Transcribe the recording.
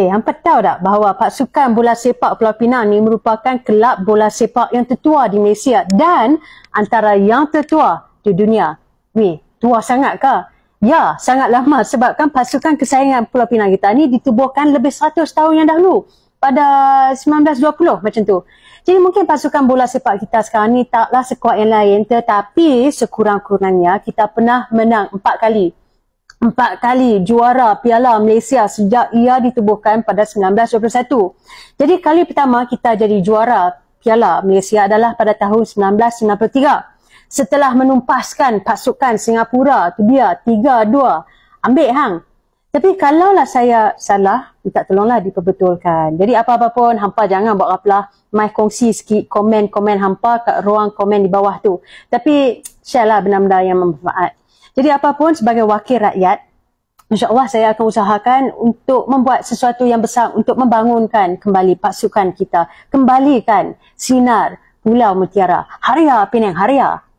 Eh, yang petau tak bahawa pasukan bola sepak Pulau Pinang ni merupakan kelab bola sepak yang tertua di Malaysia dan antara yang tertua di dunia. Ni, tua sangat ke? Ya, sangat lama sebabkan pasukan kesayangan Pulau Pinang kita ni ditubuhkan lebih 100 tahun yang dahulu pada 1920 macam tu. Jadi mungkin pasukan bola sepak kita sekarang ni taklah sekuat yang lain tetapi sekurang-kurangnya kita pernah menang 4 kali empat kali juara Piala Malaysia sejak ia ditubuhkan pada 1921. Jadi kali pertama kita jadi juara Piala Malaysia adalah pada tahun 1993 setelah menumpaskan pasukan Singapura tu dia 3-2. Ambil hang. Tapi kalaulah saya salah, minta tolonglah diperbetulkan. Jadi apa-apa pun, hampa jangan buat rapalah. Mai kongsi sikit komen-komen hampa kat ruang komen di bawah tu. Tapi share lah benda-benda yang bermanfaat. Jadi apapun sebagai wakil rakyat, insyaAllah saya akan usahakan untuk membuat sesuatu yang besar untuk membangunkan kembali pasukan kita. Kembalikan sinar Pulau Mutiara. Haria Penang, haria.